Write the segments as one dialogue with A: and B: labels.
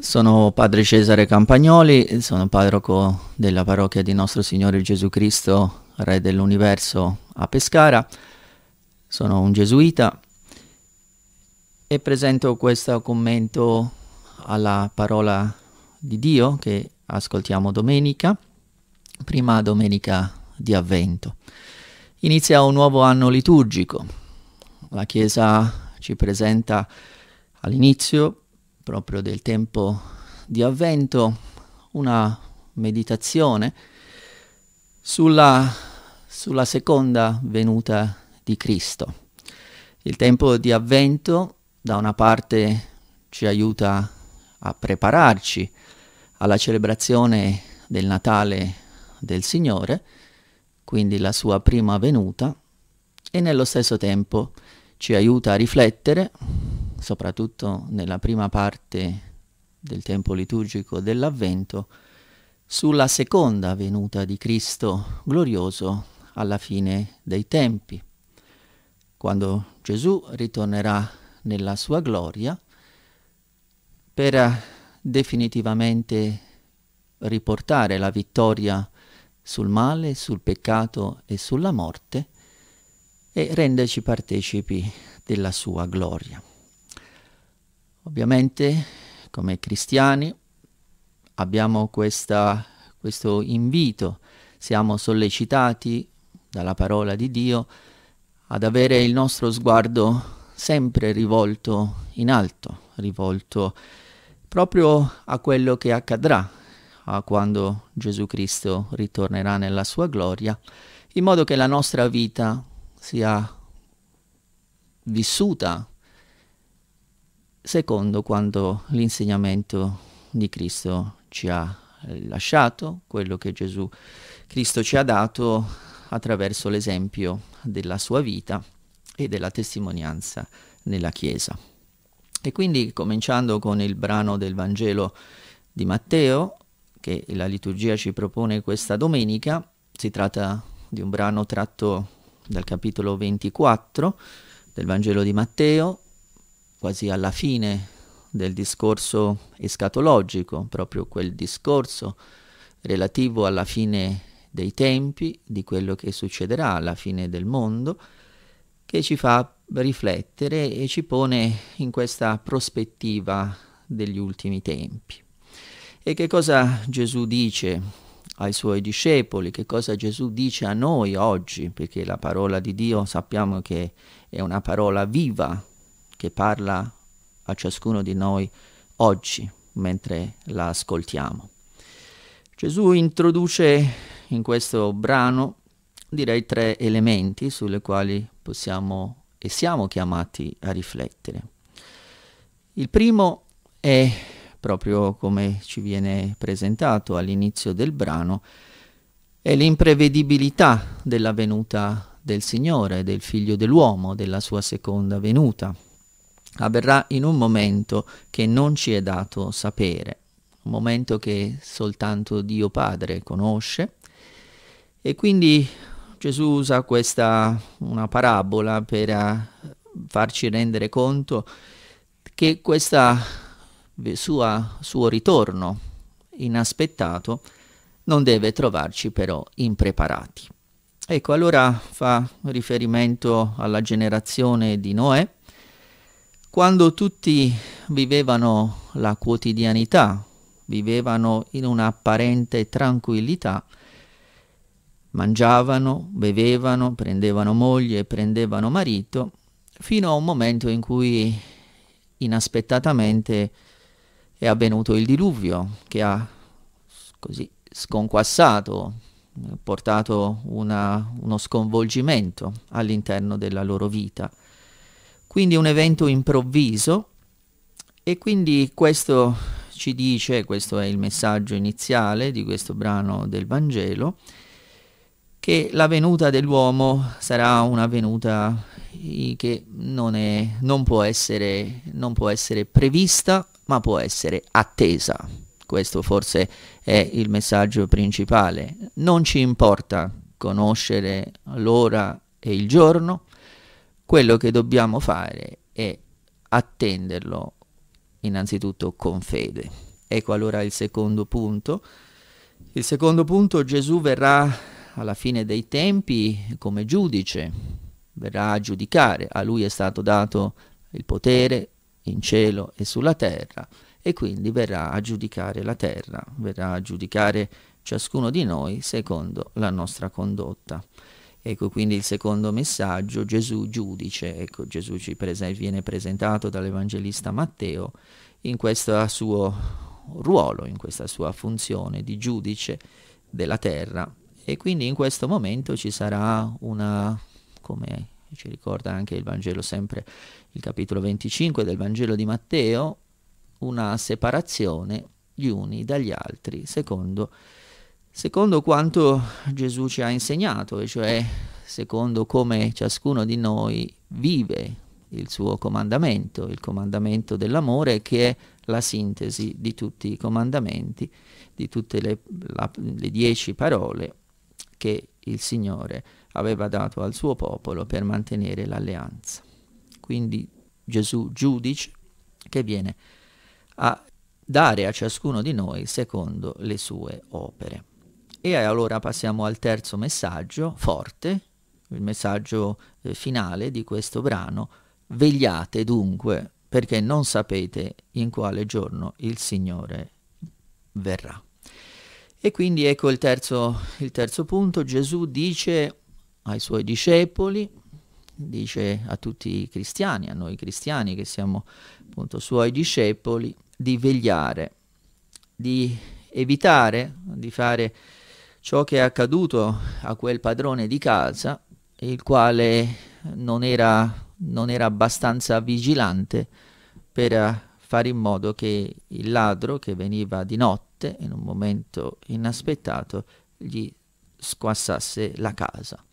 A: Sono padre Cesare Campagnoli, sono parroco della parrocchia di Nostro Signore Gesù Cristo, Re dell'Universo a Pescara. Sono un gesuita e presento questo commento alla parola di Dio che ascoltiamo domenica, prima domenica di Avvento. Inizia un nuovo anno liturgico. La Chiesa ci presenta all'inizio proprio del tempo di avvento, una meditazione sulla, sulla seconda venuta di Cristo. Il tempo di avvento da una parte ci aiuta a prepararci alla celebrazione del Natale del Signore, quindi la sua prima venuta, e nello stesso tempo ci aiuta a riflettere soprattutto nella prima parte del tempo liturgico dell'Avvento, sulla seconda venuta di Cristo glorioso alla fine dei tempi, quando Gesù ritornerà nella sua gloria per definitivamente riportare la vittoria sul male, sul peccato e sulla morte e renderci partecipi della sua gloria. Ovviamente, come cristiani, abbiamo questa, questo invito, siamo sollecitati dalla parola di Dio ad avere il nostro sguardo sempre rivolto in alto, rivolto proprio a quello che accadrà a quando Gesù Cristo ritornerà nella sua gloria, in modo che la nostra vita sia vissuta secondo quanto l'insegnamento di Cristo ci ha lasciato, quello che Gesù Cristo ci ha dato attraverso l'esempio della sua vita e della testimonianza nella Chiesa. E quindi cominciando con il brano del Vangelo di Matteo, che la liturgia ci propone questa domenica, si tratta di un brano tratto dal capitolo 24 del Vangelo di Matteo, quasi alla fine del discorso escatologico, proprio quel discorso relativo alla fine dei tempi, di quello che succederà alla fine del mondo, che ci fa riflettere e ci pone in questa prospettiva degli ultimi tempi. E che cosa Gesù dice ai suoi discepoli, che cosa Gesù dice a noi oggi, perché la parola di Dio sappiamo che è una parola viva, che parla a ciascuno di noi oggi mentre la ascoltiamo. Gesù introduce in questo brano direi tre elementi sulle quali possiamo e siamo chiamati a riflettere. Il primo è proprio come ci viene presentato all'inizio del brano, è l'imprevedibilità della venuta del Signore, del Figlio dell'uomo, della sua seconda venuta avverrà in un momento che non ci è dato sapere, un momento che soltanto Dio Padre conosce. E quindi Gesù usa questa una parabola per eh, farci rendere conto che questo suo ritorno inaspettato non deve trovarci però impreparati. Ecco, allora fa riferimento alla generazione di Noè, quando tutti vivevano la quotidianità, vivevano in un'apparente tranquillità, mangiavano, bevevano, prendevano moglie, prendevano marito, fino a un momento in cui inaspettatamente è avvenuto il diluvio che ha così sconquassato, portato una, uno sconvolgimento all'interno della loro vita. Quindi un evento improvviso e quindi questo ci dice, questo è il messaggio iniziale di questo brano del Vangelo, che la venuta dell'uomo sarà una venuta che non, è, non, può essere, non può essere prevista, ma può essere attesa. Questo forse è il messaggio principale. Non ci importa conoscere l'ora e il giorno, quello che dobbiamo fare è attenderlo innanzitutto con fede. Ecco allora il secondo punto. Il secondo punto, Gesù verrà alla fine dei tempi come giudice, verrà a giudicare, a lui è stato dato il potere in cielo e sulla terra e quindi verrà a giudicare la terra, verrà a giudicare ciascuno di noi secondo la nostra condotta. Ecco quindi il secondo messaggio, Gesù giudice, ecco Gesù ci prese, viene presentato dall'Evangelista Matteo in questo suo ruolo, in questa sua funzione di giudice della terra e quindi in questo momento ci sarà una, come ci ricorda anche il Vangelo sempre, il capitolo 25 del Vangelo di Matteo, una separazione gli uni dagli altri secondo il secondo quanto Gesù ci ha insegnato, e cioè secondo come ciascuno di noi vive il suo comandamento, il comandamento dell'amore che è la sintesi di tutti i comandamenti, di tutte le, la, le dieci parole che il Signore aveva dato al suo popolo per mantenere l'alleanza. Quindi Gesù giudice che viene a dare a ciascuno di noi secondo le sue opere. E allora passiamo al terzo messaggio, forte, il messaggio eh, finale di questo brano. Vegliate dunque, perché non sapete in quale giorno il Signore verrà. E quindi ecco il terzo, il terzo punto. Gesù dice ai suoi discepoli, dice a tutti i cristiani, a noi cristiani che siamo appunto suoi discepoli, di vegliare, di evitare di fare ciò che è accaduto a quel padrone di casa, il quale non era, non era abbastanza vigilante per fare in modo che il ladro che veniva di notte, in un momento inaspettato, gli squassasse la casa.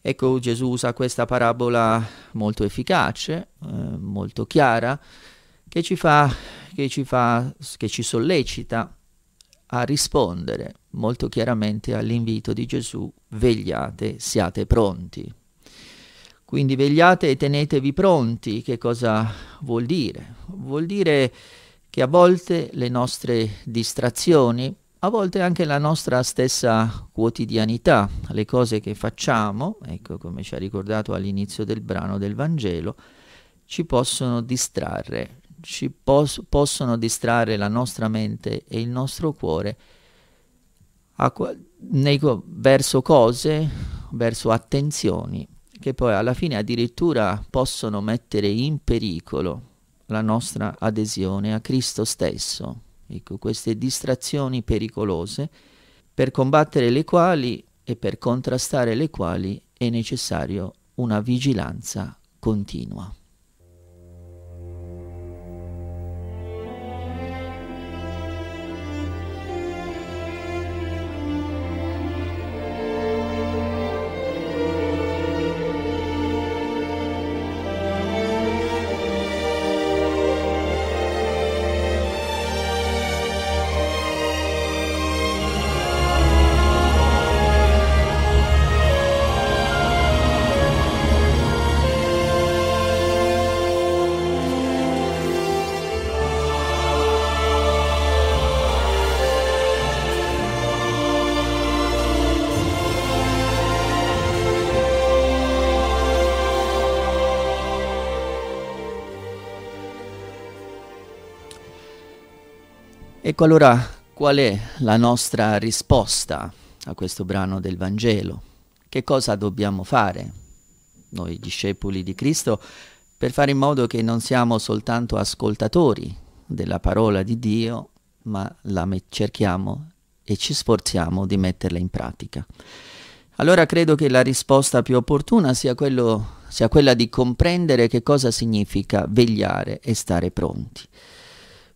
A: Ecco Gesù usa questa parabola molto efficace, eh, molto chiara, che ci, fa, che, ci fa, che ci sollecita a rispondere molto chiaramente all'invito di Gesù, vegliate, siate pronti. Quindi vegliate e tenetevi pronti, che cosa vuol dire? Vuol dire che a volte le nostre distrazioni, a volte anche la nostra stessa quotidianità, le cose che facciamo, ecco come ci ha ricordato all'inizio del brano del Vangelo, ci possono distrarre, ci pos possono distrarre la nostra mente e il nostro cuore a, nei, verso cose, verso attenzioni che poi alla fine addirittura possono mettere in pericolo la nostra adesione a Cristo stesso. Ecco, queste distrazioni pericolose per combattere le quali e per contrastare le quali è necessario una vigilanza continua. Ecco allora qual è la nostra risposta a questo brano del Vangelo. Che cosa dobbiamo fare, noi discepoli di Cristo, per fare in modo che non siamo soltanto ascoltatori della parola di Dio, ma la cerchiamo e ci sforziamo di metterla in pratica. Allora credo che la risposta più opportuna sia, quello, sia quella di comprendere che cosa significa vegliare e stare pronti.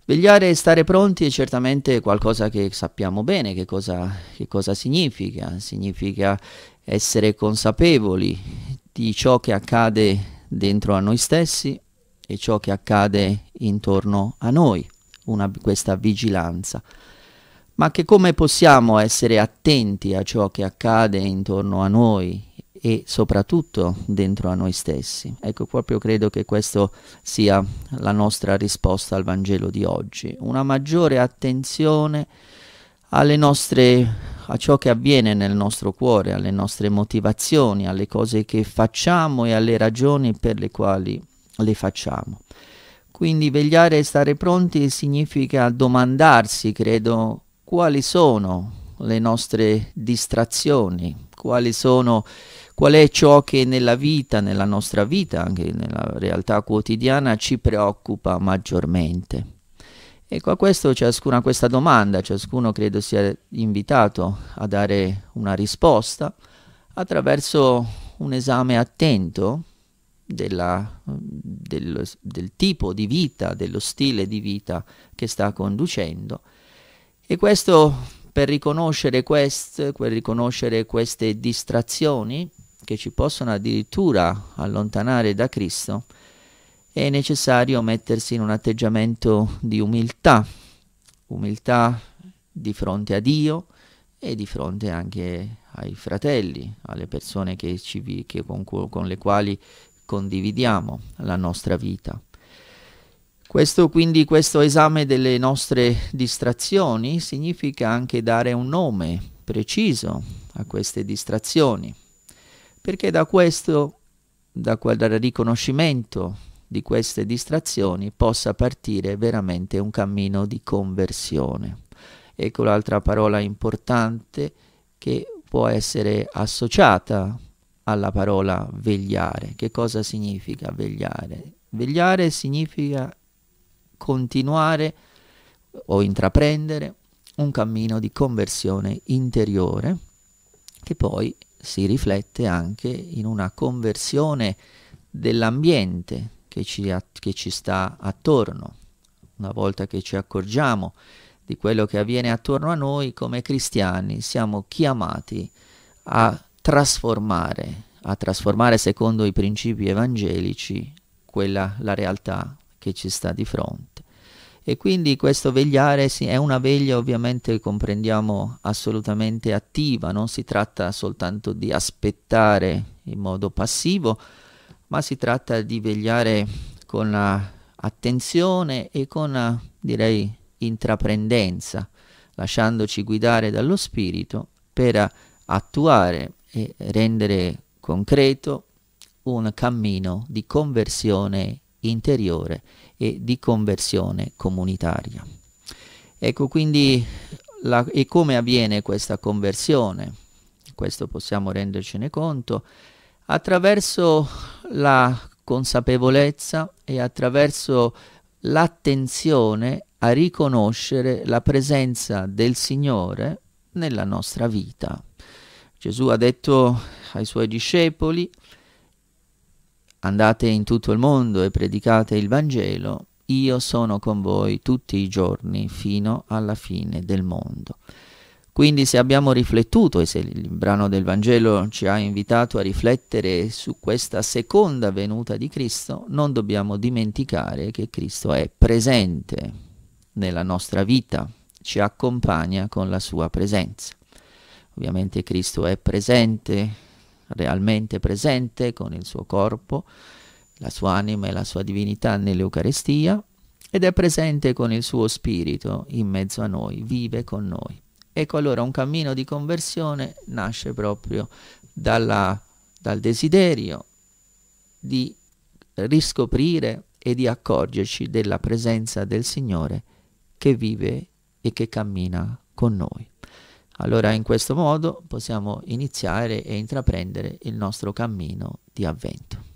A: Svegliare e stare pronti è certamente qualcosa che sappiamo bene, che cosa, che cosa significa. Significa essere consapevoli di ciò che accade dentro a noi stessi e ciò che accade intorno a noi, una, questa vigilanza ma che come possiamo essere attenti a ciò che accade intorno a noi e soprattutto dentro a noi stessi. Ecco, proprio credo che questa sia la nostra risposta al Vangelo di oggi, una maggiore attenzione nostre, a ciò che avviene nel nostro cuore, alle nostre motivazioni, alle cose che facciamo e alle ragioni per le quali le facciamo. Quindi vegliare e stare pronti significa domandarsi, credo, quali sono le nostre distrazioni, quali sono, qual è ciò che nella vita, nella nostra vita, anche nella realtà quotidiana, ci preoccupa maggiormente. Ecco, a, questo, ciascuna, a questa domanda ciascuno credo sia invitato a dare una risposta attraverso un esame attento della, del, del tipo di vita, dello stile di vita che sta conducendo e questo per riconoscere, quest, per riconoscere queste distrazioni che ci possono addirittura allontanare da Cristo, è necessario mettersi in un atteggiamento di umiltà, umiltà di fronte a Dio e di fronte anche ai fratelli, alle persone che ci, che con, con le quali condividiamo la nostra vita. Questo, quindi questo esame delle nostre distrazioni significa anche dare un nome preciso a queste distrazioni, perché da questo, da quel riconoscimento di queste distrazioni possa partire veramente un cammino di conversione. Ecco l'altra parola importante che può essere associata alla parola vegliare. Che cosa significa vegliare? Vegliare significa continuare o intraprendere un cammino di conversione interiore che poi si riflette anche in una conversione dell'ambiente che ci, che ci sta attorno. Una volta che ci accorgiamo di quello che avviene attorno a noi, come cristiani siamo chiamati a trasformare, a trasformare secondo i principi evangelici quella, la realtà che ci sta di fronte e quindi questo vegliare sì, è una veglia ovviamente comprendiamo assolutamente attiva, non si tratta soltanto di aspettare in modo passivo, ma si tratta di vegliare con eh, attenzione e con eh, direi intraprendenza, lasciandoci guidare dallo spirito per attuare e rendere concreto un cammino di conversione interiore e di conversione comunitaria. Ecco quindi la, e come avviene questa conversione? Questo possiamo rendercene conto attraverso la consapevolezza e attraverso l'attenzione a riconoscere la presenza del Signore nella nostra vita. Gesù ha detto ai suoi discepoli Andate in tutto il mondo e predicate il Vangelo, io sono con voi tutti i giorni fino alla fine del mondo. Quindi se abbiamo riflettuto e se il brano del Vangelo ci ha invitato a riflettere su questa seconda venuta di Cristo, non dobbiamo dimenticare che Cristo è presente nella nostra vita, ci accompagna con la sua presenza. Ovviamente Cristo è presente realmente presente con il suo corpo, la sua anima e la sua divinità nell'Eucarestia ed è presente con il suo spirito in mezzo a noi, vive con noi. Ecco allora un cammino di conversione nasce proprio dalla, dal desiderio di riscoprire e di accorgerci della presenza del Signore che vive e che cammina con noi. Allora in questo modo possiamo iniziare e intraprendere il nostro cammino di avvento.